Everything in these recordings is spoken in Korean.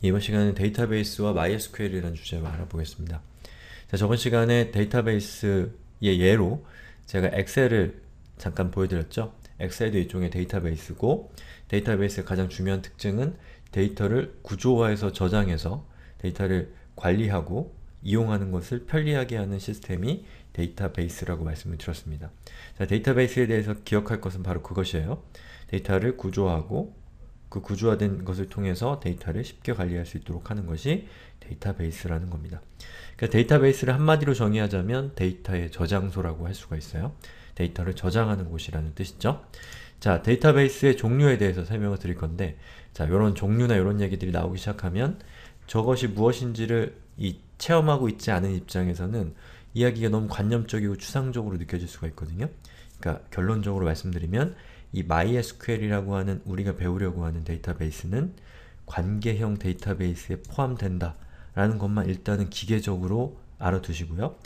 이번 시간은 데이터베이스와 MySQL이라는 주제로 알아보겠습니다. 자, 저번 시간에 데이터베이스의 예로 제가 엑셀을 잠깐 보여드렸죠? 엑셀도 일종의 데이터베이스고 데이터베이스의 가장 중요한 특징은 데이터를 구조화해서 저장해서 데이터를 관리하고 이용하는 것을 편리하게 하는 시스템이 데이터베이스라고 말씀을 드렸습니다. 자, 데이터베이스에 대해서 기억할 것은 바로 그것이에요. 데이터를 구조하고 그 구조화된 것을 통해서 데이터를 쉽게 관리할 수 있도록 하는 것이 데이터베이스라는 겁니다. 그러니까 데이터베이스를 한마디로 정의하자면 데이터의 저장소라고 할 수가 있어요. 데이터를 저장하는 곳이라는 뜻이죠. 자, 데이터베이스의 종류에 대해서 설명을 드릴 건데 자, 요런 종류나 요런 얘기들이 나오기 시작하면 저것이 무엇인지를 이 체험하고 있지 않은 입장에서는 이야기가 너무 관념적이고 추상적으로 느껴질 수가 있거든요. 그러니까 결론적으로 말씀드리면 이 MySQL이라고 하는 우리가 배우려고 하는 데이터베이스는 관계형 데이터베이스에 포함된다 라는 것만 일단은 기계적으로 알아두시고요.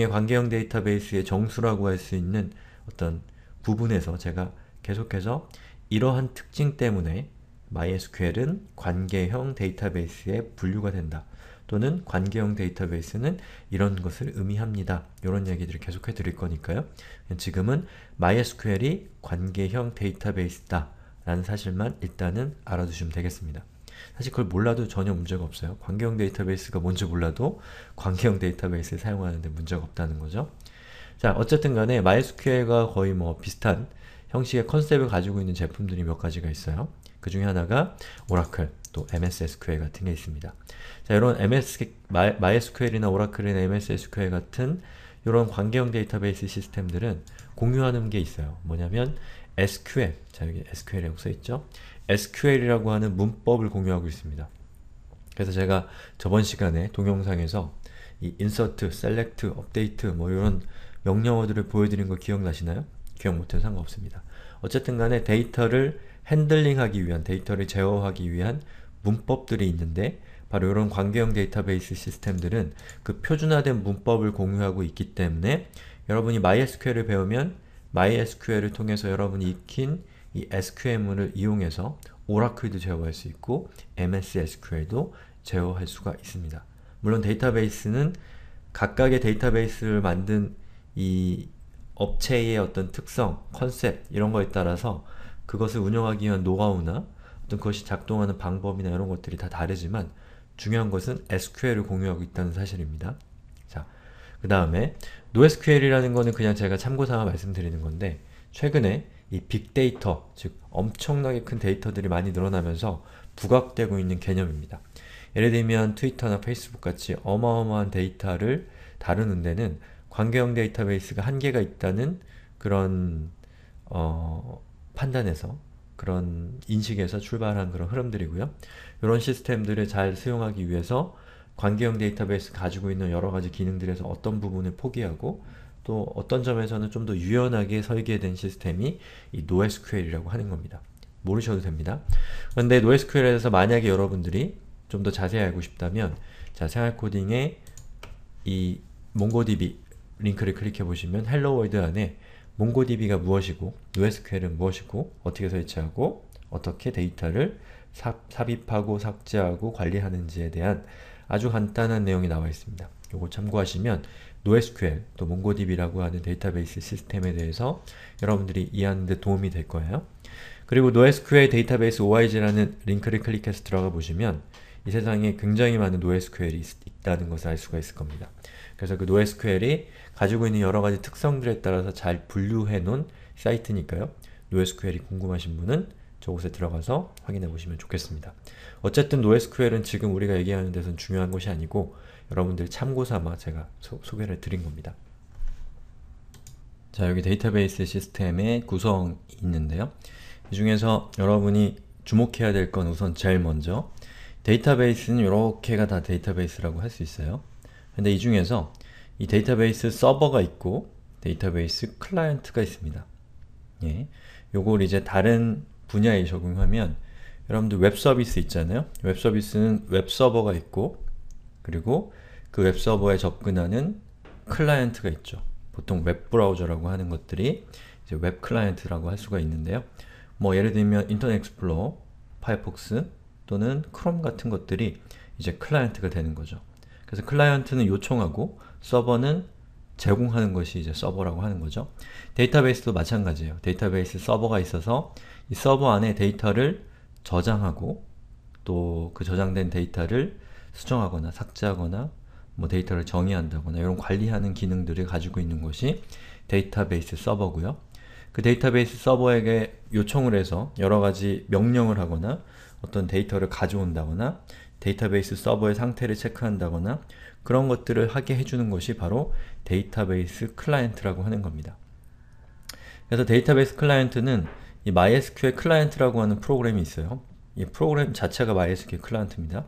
나중에 관계형 데이터베이스의 정수라고 할 수 있는 어떤 부분에서 제가 계속해서 이러한 특징 때문에 MySQL은 관계형 데이터베이스에 분류가 된다. 또는 관계형 데이터베이스는 이런 것을 의미합니다. 이런 얘기들을 계속해 드릴 거니까요. 지금은 MySQL이 관계형 데이터베이스다 라는 사실만 일단은 알아두시면 되겠습니다. 사실 그걸 몰라도 전혀 문제가 없어요. 관계형 데이터베이스가 뭔지 몰라도 관계형 데이터베이스를 사용하는데 문제가 없다는 거죠. 자, 어쨌든 간에 MySQL과 거의 뭐 비슷한 형식의 컨셉을 가지고 있는 제품들이 몇 가지가 있어요. 그 중에 하나가 오라클, 또 MS SQL 같은 게 있습니다. 자, 이런 MS, MySQL이나 오라클이나 MS SQL 같은 이런 관계형 데이터베이스 시스템들은 공유하는 게 있어요. 뭐냐면 SQL, 자 여기 SQL이라고 써있죠? SQL이라고 하는 문법을 공유하고 있습니다. 그래서 제가 저번 시간에 동영상에서 이 insert, select, update 뭐 이런 명령어들을 보여드린 거 기억나시나요? 기억 못해도 상관없습니다. 어쨌든 간에 데이터를 핸들링하기 위한, 데이터를 제어하기 위한 문법들이 있는데 바로 이런 관계형 데이터베이스 시스템들은 그 표준화된 문법을 공유하고 있기 때문에 여러분이 MySQL을 배우면 MySQL을 통해서 여러분이 익힌 이 SQL문을 이용해서 오라클도 제어할 수 있고 MS SQL도 제어할 수가 있습니다. 물론 데이터베이스는 각각의 데이터베이스를 만든 이 업체의 어떤 특성, 컨셉 이런 거에 따라서 그것을 운영하기 위한 노하우나 어떤 그것이 작동하는 방법이나 이런 것들이 다 다르지만 중요한 것은 SQL을 공유하고 있다는 사실입니다. 자, 그 다음에 NoSQL이라는 것은 그냥 제가 참고삼아 말씀드리는 건데 최근에 이 빅데이터, 즉 엄청나게 큰 데이터들이 많이 늘어나면서 부각되고 있는 개념입니다. 예를 들면 트위터나 페이스북 같이 어마어마한 데이터를 다루는 데는 관계형 데이터베이스가 한계가 있다는 그런 어, 판단에서 그런 인식에서 출발한 그런 흐름들이고요. 이런 시스템들을 잘 수용하기 위해서 관계형 데이터베이스 가지고 있는 여러가지 기능들에서 어떤 부분을 포기하고 또 어떤 점에서는 좀 더 유연하게 설계된 시스템이 이 NoSQL이라고 하는 겁니다. 모르셔도 됩니다. 그런데 NoSQL에 대해서 만약에 여러분들이 좀 더 자세히 알고 싶다면 자, 생활코딩의 이몽고디비 링크를 클릭해 보시면 헬로 월드 안에 몽고DB가 무엇이고 노에스QL은 무엇이고 어떻게 설치하고 어떻게 데이터를 사, 삽입하고 삭제하고 관리하는지에 대한 아주 간단한 내용이 나와 있습니다. 요거 참고하시면 NoSQL 또 m o d b 라고 하는 데이터베이스 시스템에 대해서 여러분들이 이해하는 데 도움이 될 거예요. 그리고 NoSQL 데이터베이스 OIG라는 링크를 클릭해서 들어가 보시면 이 세상에 굉장히 많은 NoSQL이 있, 있다는 것을 알 수가 있을 겁니다. 그래서 그 NoSQL이 가지고 있는 여러 가지 특성들에 따라서 잘 분류해 놓은 사이트니까요. NoSQL이 궁금하신 분은 저곳에 들어가서 확인해 보시면 좋겠습니다. 어쨌든 NoSQL은 지금 우리가 얘기하는 데선 중요한 것이 아니고 여러분들 참고삼아 제가 소, 개를 드린 겁니다. 자 여기 데이터베이스 시스템의 구성이 있는데요. 이 중에서 여러분이 주목해야 될 건 우선 제일 먼저 데이터베이스는 이렇게가 다 데이터베이스라고 할 수 있어요. 근데 이 중에서 이 데이터베이스 서버가 있고 데이터베이스 클라이언트가 있습니다. 예. 요걸 이제 다른 분야에 적용하면 여러분들 웹서비스 있잖아요. 웹서비스는 웹서버가 있고 그리고 그 웹서버에 접근하는 클라이언트가 있죠. 보통 웹브라우저라고 하는 것들이 이제 웹클라이언트라고 할 수가 있는데요. 뭐 예를 들면 인터넷 익스플로어, 파이어폭스, 또는 크롬 같은 것들이 이제 클라이언트가 되는 거죠. 그래서 클라이언트는 요청하고 서버는 제공하는 것이 이제 서버라고 하는 거죠. 데이터베이스도 마찬가지예요. 데이터베이스 서버가 있어서 이 서버 안에 데이터를 저장하고 또 그 저장된 데이터를 수정하거나 삭제하거나 뭐 데이터를 정의한다거나 이런 관리하는 기능들을 가지고 있는 것이 데이터베이스 서버고요. 그 데이터베이스 서버에게 요청을 해서 여러가지 명령을 하거나 어떤 데이터를 가져온다거나 데이터베이스 서버의 상태를 체크한다거나 그런 것들을 하게 해주는 것이 바로 데이터베이스 클라이언트라고 하는 겁니다. 그래서 데이터베이스 클라이언트는 이 MySQL 클라이언트라고 하는 프로그램이 있어요. 이 프로그램 자체가 MySQL 클라이언트입니다.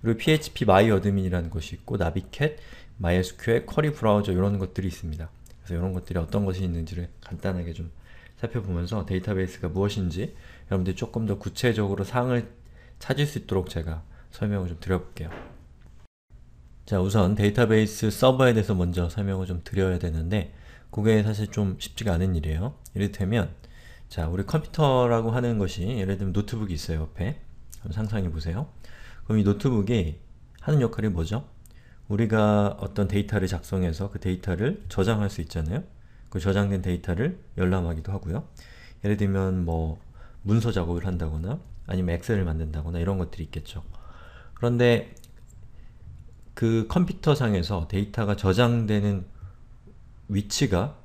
그리고 PHP MyAdmin이라는 것이 있고 나비캣, MySQL 쿼리 브라우저 이런 것들이 있습니다. 그래서 이런 것들이 어떤 것이 있는지를 간단하게 좀 살펴보면서 데이터베이스가 무엇인지 여러분들이 조금 더 구체적으로 상을 찾을 수 있도록 제가 설명을 좀 드려볼게요. 자 우선 데이터베이스 서버에 대해서 먼저 설명을 좀 드려야 되는데 그게 사실 좀 쉽지가 않은 일이에요. 이를테면 자 우리 컴퓨터라고 하는 것이 예를 들면 노트북이 있어요 옆에 한번 상상해보세요. 그럼 이 노트북이 하는 역할이 뭐죠? 우리가 어떤 데이터를 작성해서 그 데이터를 저장할 수 있잖아요. 그 저장된 데이터를 열람하기도 하고요. 예를 들면 뭐 문서 작업을 한다거나 아니면 엑셀을 만든다거나 이런 것들이 있겠죠. 그런데 그 컴퓨터상에서 데이터가 저장되는 위치가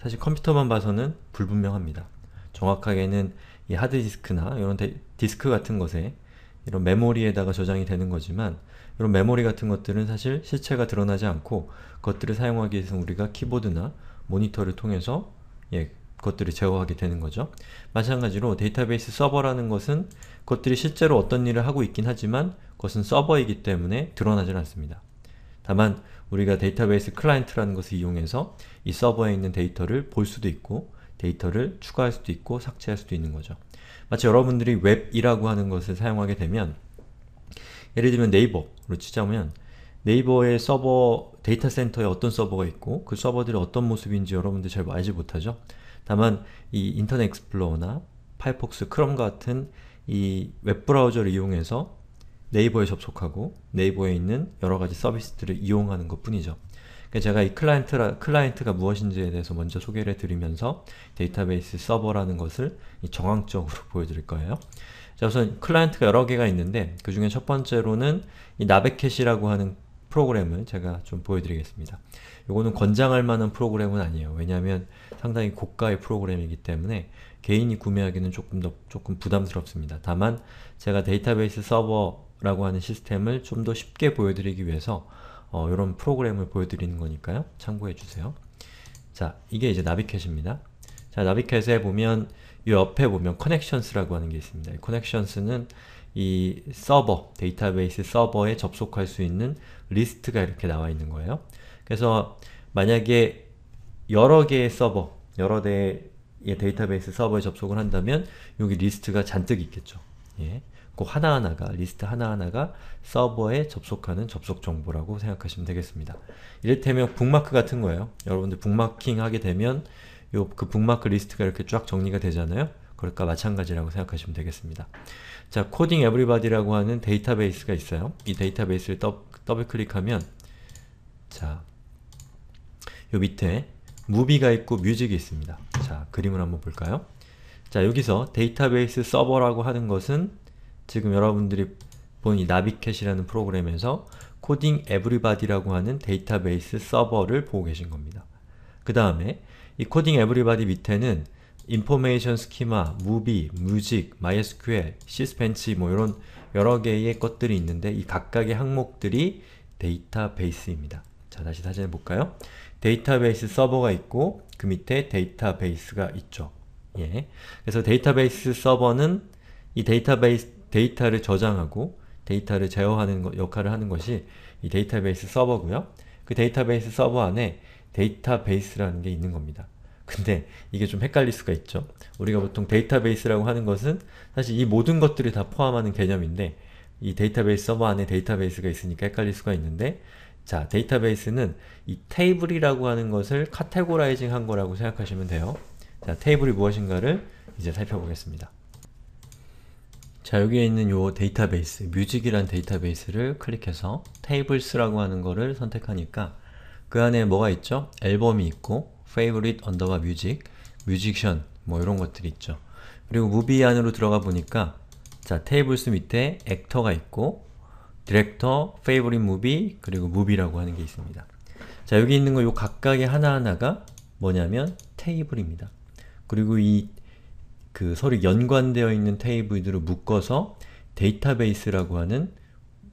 사실 컴퓨터만 봐서는 불분명합니다. 정확하게는 이 하드디스크나 이런 데, 디스크 같은 것에 이런 메모리에다가 저장이 되는 거지만 이런 메모리 같은 것들은 사실 실체가 드러나지 않고 것들을 사용하기 위해서 우리가 키보드나 모니터를 통해서 예, 것들을 제어하게 되는 거죠. 마찬가지로 데이터베이스 서버라는 것은 그것들이 실제로 어떤 일을 하고 있긴 하지만 그것은 서버이기 때문에 드러나질 않습니다. 다만 우리가 데이터베이스 클라이언트라는 것을 이용해서 이 서버에 있는 데이터를 볼 수도 있고 데이터를 추가할 수도 있고 삭제할 수도 있는 거죠. 마치 여러분들이 웹이라고 하는 것을 사용하게 되면 예를 들면 네이버로 치자면 네이버의 서버 데이터 센터에 어떤 서버가 있고 그 서버들이 어떤 모습인지 여러분들잘 알지 못하죠? 다만 이 인터넷 익스플로어나 파이폭스, 크롬 같은 이 웹브라우저를 이용해서 네이버에 접속하고 네이버에 있는 여러가지 서비스들을 이용하는 것 뿐이죠. 그러니까 제가 이 클라이언트라, 클라이언트가 무엇인지에 대해서 먼저 소개를 드리면서 데이터베이스 서버라는 것을 정황적으로 보여드릴 거예요. 자 우선 클라이언트가 여러 개가 있는데 그 중에 첫 번째로는 이 나베캣이라고 하는 프로그램을 제가 좀 보여드리겠습니다. 요거는 권장할 만한 프로그램은 아니에요. 왜냐하면 상당히 고가의 프로그램이기 때문에 개인이 구매하기는 조금 더 조금 부담스럽습니다. 다만 제가 데이터베이스 서버라고 하는 시스템을 좀 더 쉽게 보여드리기 위해서 어, 이런 프로그램을 보여드리는 거니까요. 참고해주세요. 자, 이게 이제 나비캣입니다. 자, 나비캣에 보면 이 옆에 보면 커넥션스라고 하는 게 있습니다. 커넥션스는 이 서버, 데이터베이스 서버에 접속할 수 있는 리스트가 이렇게 나와 있는 거예요. 그래서 만약에 여러 개의 서버, 여러 대의 데이터베이스 서버에 접속을 한다면 여기 리스트가 잔뜩 있겠죠. 예. 그 하나하나가, 리스트 하나하나가 서버에 접속하는 접속 정보라고 생각하시면 되겠습니다. 이를테면 북마크 같은 거예요. 여러분들 북마킹 하게 되면 요 그 북마크 리스트가 이렇게 쫙 정리가 되잖아요. 그러니까 마찬가지라고 생각하시면 되겠습니다. 자, 코딩 에브리바디라고 하는 데이터베이스가 있어요. 이 데이터베이스를 더, 더블 클릭하면 자, 요 밑에 무비가 있고 뮤직이 있습니다. 자, 그림을 한번 볼까요? 자, 여기서 데이터베이스 서버라고 하는 것은 지금 여러분들이 본이 나비캣이라는 프로그램에서 코딩 에브리바디라고 하는 데이터베이스 서버를 보고 계신 겁니다. 그 다음에 이 코딩 에브리바디 밑에는 인포메이션 스키마, 무비, 뮤직, MySQL, 시스펜치뭐 이런 여러 개의 것들이 있는데 이 각각의 항목들이 데이터베이스입니다. 자 다시 사진을 볼까요? 데이터베이스 서버가 있고 그 밑에 데이터베이스가 있죠. 예. 그래서 데이터베이스 서버는 이 데이터베이스 데이터를 저장하고 데이터를 제어하는 거, 역할을 하는 것이 이 데이터베이스 서버고요. 그 데이터베이스 서버 안에 데이터베이스라는 게 있는 겁니다. 근데 이게 좀 헷갈릴 수가 있죠. 우리가 보통 데이터베이스라고 하는 것은 사실 이 모든 것들이다 포함하는 개념인데 이 데이터베이스 서버 안에 데이터베이스가 있으니까 헷갈릴 수가 있는데 자, 데이터베이스는 이 테이블이라고 하는 것을 카테고라이징 한 거라고 생각하시면 돼요. 자, 테이블이 무엇인가를 이제 살펴보겠습니다. 자, 여기에 있는 요 데이터베이스, 뮤직이란 데이터베이스를 클릭해서 테이블스라고 하는 거를 선택하니까 그 안에 뭐가 있죠? 앨범이 있고 favorite 언더바 music, musician 뭐 이런 것들이 있죠. 그리고 무비 안으로 들어가 보니까 자 테이블스 밑에 액터가 있고 디렉터, favorite movie, 그리고 m o 라고 하는 게 있습니다. 자 여기 있는 거 요 각각의 하나하나가 뭐냐면 테이블입니다. 그리고 이 그 서로 연관되어 있는 테이블들을 묶어서 데이터베이스라고 하는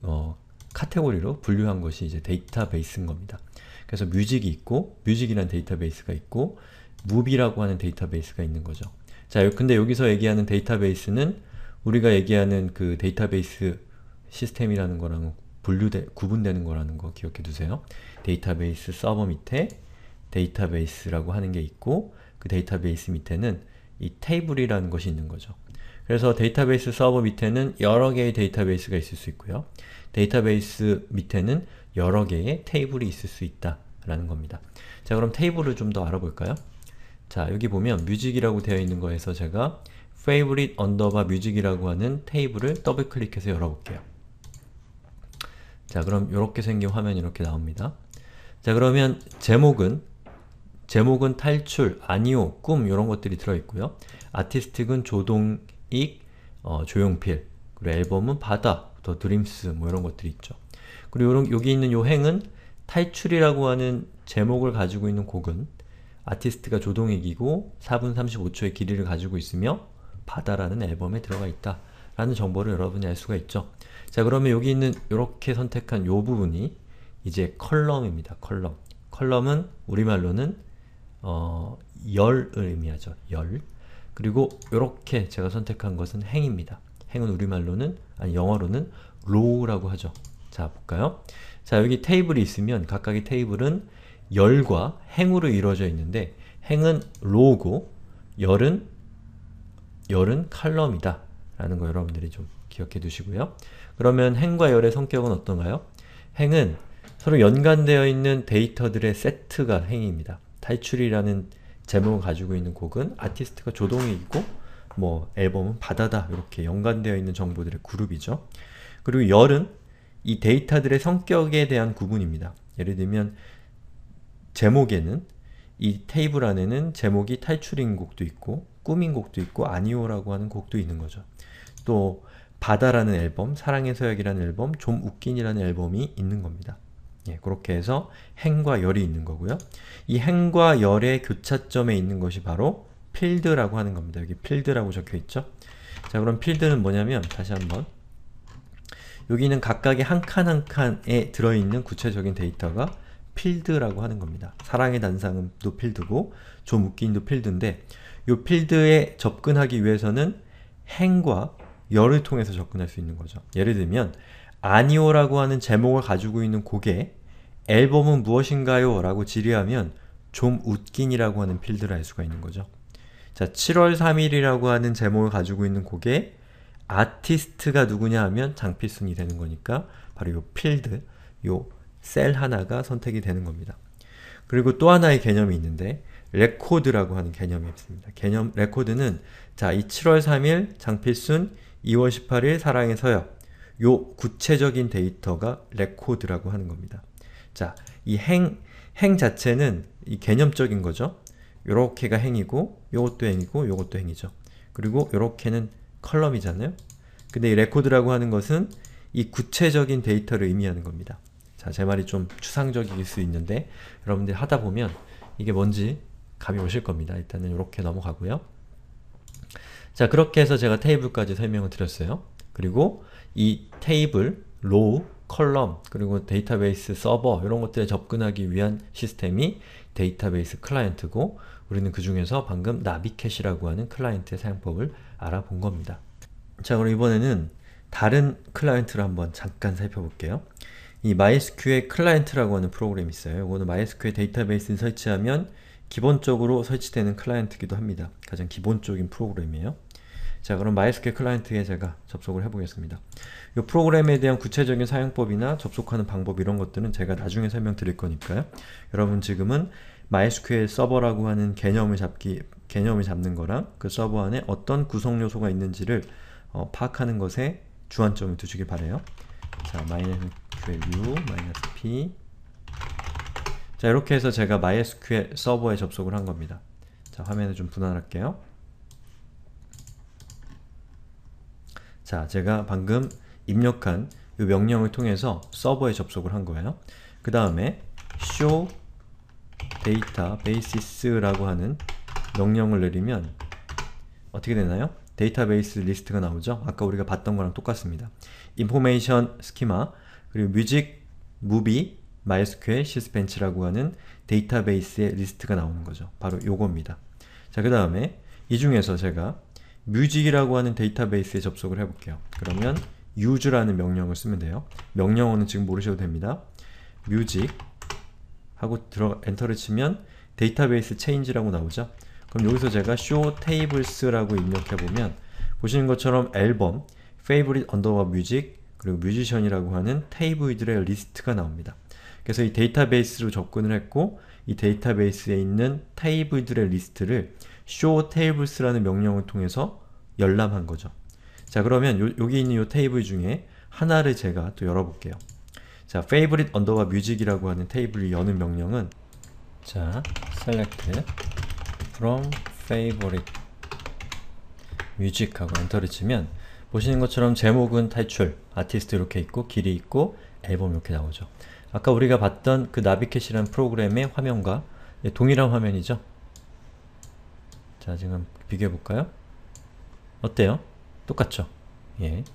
어, 카테고리로 분류한 것이 이제 데이터베이스인 겁니다. 그래서 뮤직이 있고 뮤직이라는 데이터베이스가 있고 무비라고 하는 데이터베이스가 있는 거죠. 자, 근데 여기서 얘기하는 데이터베이스는 우리가 얘기하는 그 데이터베이스 시스템이라는 거랑 분류되, 구분되는 거라는 거 기억해 두세요. 데이터베이스 서버 밑에 데이터베이스라고 하는 게 있고 그 데이터베이스 밑에는 이 테이블이라는 것이 있는 거죠. 그래서 데이터베이스 서버 밑에는 여러 개의 데이터베이스가 있을 수 있고요. 데이터베이스 밑에는 여러 개의 테이블이 있을 수 있다라는 겁니다. 자 그럼 테이블을 좀 더 알아볼까요? 자 여기 보면 뮤직이라고 되어 있는 거에서 제가 favorite underbar music이라고 하는 테이블을 더블클릭해서 열어볼게요. 자 그럼 이렇게 생긴 화면이 이렇게 나옵니다. 자 그러면 제목은 제목은 탈출, 아니오, 꿈 이런 것들이 들어있고요. 아티스틱은 조동익, 어, 조용필, 그리고 앨범은 바다, 더 드림스 뭐 이런 것들이 있죠. 그리고 요런, 여기 있는 요 행은 탈출이라고 하는 제목을 가지고 있는 곡은 아티스트가 조동익이고 4분 35초의 길이를 가지고 있으며 바다라는 앨범에 들어가 있다 라는 정보를 여러분이 알 수가 있죠. 자 그러면 여기 있는 이렇게 선택한 요 부분이 이제 컬럼입니다. 컬럼. 컬럼은 우리말로는 어, 열을 의미하죠. 열. 그리고 이렇게 제가 선택한 것은 행입니다. 행은 우리말로는 아니 영어로는 로 o 라고 하죠. 자, 볼까요? 자, 여기 테이블이 있으면 각각의 테이블은 열과 행으로 이루어져 있는데 행은 로우고 열은 열은 칼럼이다 라는 거 여러분들이 좀 기억해 두시고요. 그러면 행과 열의 성격은 어떤가요? 행은 서로 연관되어 있는 데이터들의 세트가 행입니다. 탈출이라는 제목을 가지고 있는 곡은 아티스트가 조동이이고 뭐 앨범은 바다다 이렇게 연관되어 있는 정보들의 그룹이죠. 그리고 열은 이 데이터들의 성격에 대한 구분입니다. 예를 들면 제목에는 이 테이블 안에는 제목이 탈출인 곡도 있고 꾸민 곡도 있고 아니오라고 하는 곡도 있는 거죠. 또 바다라는 앨범, 사랑의 서약이라는 앨범, 좀 웃긴이라는 앨범이 있는 겁니다. 예, 그렇게 해서 행과 열이 있는 거고요. 이 행과 열의 교차점에 있는 것이 바로 필드라고 하는 겁니다. 여기 필드라고 적혀있죠? 자 그럼 필드는 뭐냐면 다시 한번 여기는 각각의 한 칸 한 칸에 들어있는 구체적인 데이터가 필드라고 하는 겁니다. 사랑의 단상도 필드고 좀 웃긴도 필드인데 이 필드에 접근하기 위해서는 행과 열을 통해서 접근할 수 있는 거죠. 예를 들면 아니오라고 하는 제목을 가지고 있는 곡에 앨범은 무엇인가요? 라고 질의하면 좀 웃긴이라고 하는 필드를 알 수가 있는 거죠. 자, 7월 3일이라고 하는 제목을 가지고 있는 곡에 아티스트가 누구냐 하면 장필순이 되는 거니까 바로 요 필드, 요 셀 하나가 선택이 되는 겁니다. 그리고 또 하나의 개념이 있는데 레코드라고 하는 개념이 있습니다. 개념 레코드는 자, 이 7월 3일 장필순, 2월 18일 사랑의 서역 요 구체적인 데이터가 레코드라고 하는 겁니다. 자, 이 행, 행 자체는 이 개념적인 거죠. 요렇게가 행이고 요것도 행이고 요것도 행이죠. 그리고 요렇게는 컬럼이잖아요. 근데 이 레코드라고 하는 것은 이 구체적인 데이터를 의미하는 겁니다. 자, 제 말이 좀 추상적일 수 있는데 여러분들 하다 보면 이게 뭔지 감이 오실 겁니다. 일단은 이렇게 넘어가고요. 자, 그렇게 해서 제가 테이블까지 설명을 드렸어요. 그리고 이 테이블, 로우, 컬럼, 그리고 데이터베이스 서버 이런 것들에 접근하기 위한 시스템이 데이터베이스 클라이언트고 우리는 그 중에서 방금 나비캣이라고 하는 클라이언트의 사용법을 알아본 겁니다. 자 그럼 이번에는 다른 클라이언트를 한번 잠깐 살펴볼게요. 이 MySQL 클라이언트라고 하는 프로그램이 있어요. 이거는 MySQL 데이터베이스를 설치하면 기본적으로 설치되는 클라이언트기도 이 합니다. 가장 기본적인 프로그램이에요. 자 그럼 MySQL 클라이언트에 제가 접속을 해보겠습니다. 이 프로그램에 대한 구체적인 사용법이나 접속하는 방법 이런 것들은 제가 나중에 설명드릴 거니까요. 여러분 지금은 MySQL 서버라고 하는 개념을 잡기 개념을 잡는 거랑 그 서버 안에 어떤 구성 요소가 있는지를 어, 파악하는 것에 주안점을 두시길 바래요. 자, MySQL u p 자, 이렇게 해서 제가 MySQL 서버에 접속을 한 겁니다. 자, 화면을 좀 분할할게요. 자, 제가 방금 입력한 이 명령을 통해서 서버에 접속을 한 거예요. 그 다음에 show 데이터 베이시스라고 하는 명령을 내리면 어떻게 되나요? 데이터베이스 리스트가 나오죠? 아까 우리가 봤던 거랑 똑같습니다. 인포메이션 스키마 그리고 뮤직, 무비, MySQL, 시스벤치라고 하는 데이터베이스의 리스트가 나오는 거죠. 바로 요겁니다. 자, 그 다음에 이 중에서 제가 뮤직이라고 하는 데이터베이스에 접속을 해볼게요. 그러면 use라는 명령을 쓰면 돼요. 명령어는 지금 모르셔도 됩니다. 뮤직 하고 들어 엔터를 치면 데이터베이스 체인지라고 나오죠. 그럼 여기서 제가 show tables라고 입력해보면 보시는 것처럼 앨범, favorite underbar music, 그리고 뮤지션이라고 하는 테이블들의 리스트가 나옵니다. 그래서 이 데이터베이스로 접근을 했고 이 데이터베이스에 있는 테이블들의 리스트를 show tables라는 명령을 통해서 열람한 거죠. 자 그러면 요, 여기 있는 이 테이블 중에 하나를 제가 또 열어볼게요. 자, favorite 언더바 music이라고 하는 테이블을 여는 명령은 자, select from favorite music 하고 엔터를 치면 보시는 것처럼 제목은 탈출, 아티스트 이렇게 있고 길이 있고 앨범 이렇게 나오죠. 아까 우리가 봤던 그 나비캣이라는 프로그램의 화면과 예, 동일한 화면이죠. 자, 지금 비교해볼까요? 어때요? 똑같죠? 예.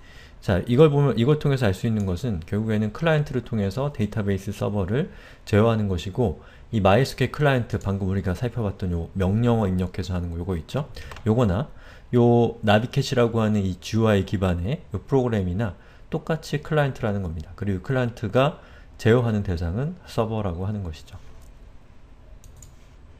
자, 이걸 보면 이걸 통해서 알 수 있는 것은 결국에는 클라이언트를 통해서 데이터베이스 서버를 제어하는 것이고 이 MySQL 클라이언트 방금 우리가 살펴봤던 요 명령어 입력해서 하는 거 요거 있죠? 요거나 요 나비캣이라고 하는 이 GUI 기반의 요 프로그램이나 똑같이 클라이언트라는 겁니다. 그리고 클라이언트가 제어하는 대상은 서버라고 하는 것이죠.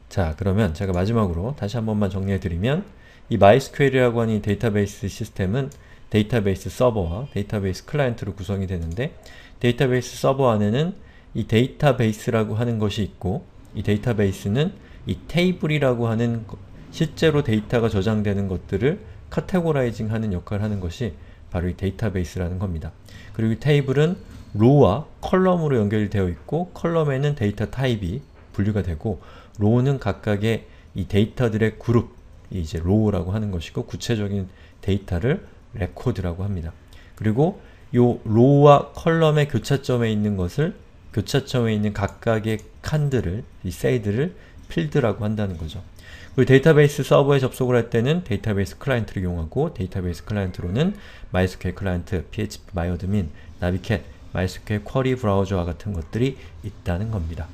자 그러면 제가 마지막으로 다시 한 번만 정리해드리면 이 MySQL이라고 하는 이 데이터베이스 시스템은 데이터베이스 서버와 데이터베이스 클라이언트로 구성이 되는데 데이터베이스 서버 안에는 이 데이터베이스라고 하는 것이 있고 이 데이터베이스는 이 테이블이라고 하는 실제로 데이터가 저장되는 것들을 카테고라이징 하는 역할을 하는 것이 바로 이 데이터베이스라는 겁니다. 그리고 이 테이블은 로우와 컬럼으로 연결되어 있고 컬럼에는 데이터 타입이 분류가 되고 로우는 각각의 이 데이터들의 그룹, 이제 로우라고 하는 것이고 구체적인 데이터를 레코드라고 합니다. 그리고 요 로우와 컬럼의 교차점에 있는 것을 교차점에 있는 각각의 칸들을, 이 셀들을 필드라고 한다는 거죠. 그리고 데이터베이스 서버에 접속을 할 때는 데이터베이스 클라이언트를 이용하고 데이터베이스 클라이언트로는 MySQL 클라이언트, PHP 마이어드민, 나비캣, MySQL 쿼리 브라우저와 같은 것들이 있다는 겁니다.